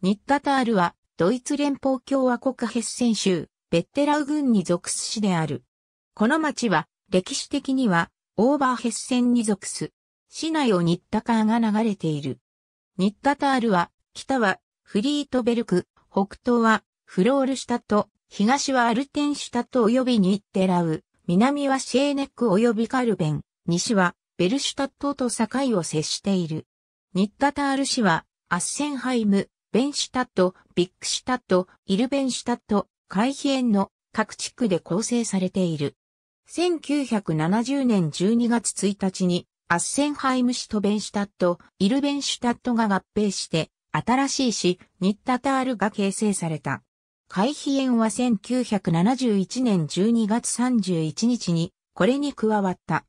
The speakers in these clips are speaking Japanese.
ニッタタールは、ドイツ連邦共和国ヘッセン州、ベッテラウ郡に属す市である。この町は、歴史的には、オーバーヘッセンに属す。市内をニッタカーが流れている。ニッタタールは、北は、フリートベルク、北東は、フロールシュタト、東はアルテンシュタト及びニッテラウ、南はシェーネック及びカルベン、西は、ベルシュタットと境を接している。ニッタタール市は、アッセンハイム、ベンシュタット、ビッグシュタット、イルベンシュタット、海園の各地区で構成されている。1970年12月1日に、アッセンハイム市とベンシュタット、イルベンシュタットが合併して、新しい市、ニッタタールが形成された。海飛園は1971年12月31日に、これに加わった。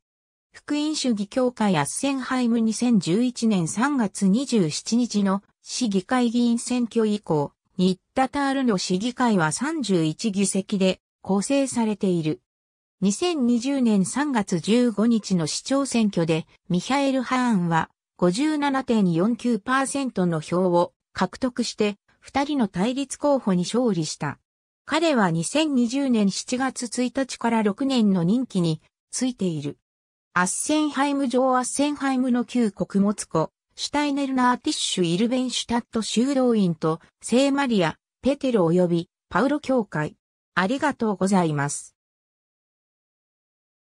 福音主義協会アッセンハイム2011年3月27日の市議会議員選挙以降、ニッタタールの市議会は31議席で構成されている。2020年3月15日の市長選挙でミハエル・ハーンは57.49%の票を獲得して二人の対立候補に勝利した。彼は2020年7月1日から6年の任期についている。アッセンハイム上アッセンハイムの旧穀物庫、シュタイネルナーティッシュ・イルベンシュタット修道院と聖マリア、ペテル及びパウロ教会。ありがとうございます。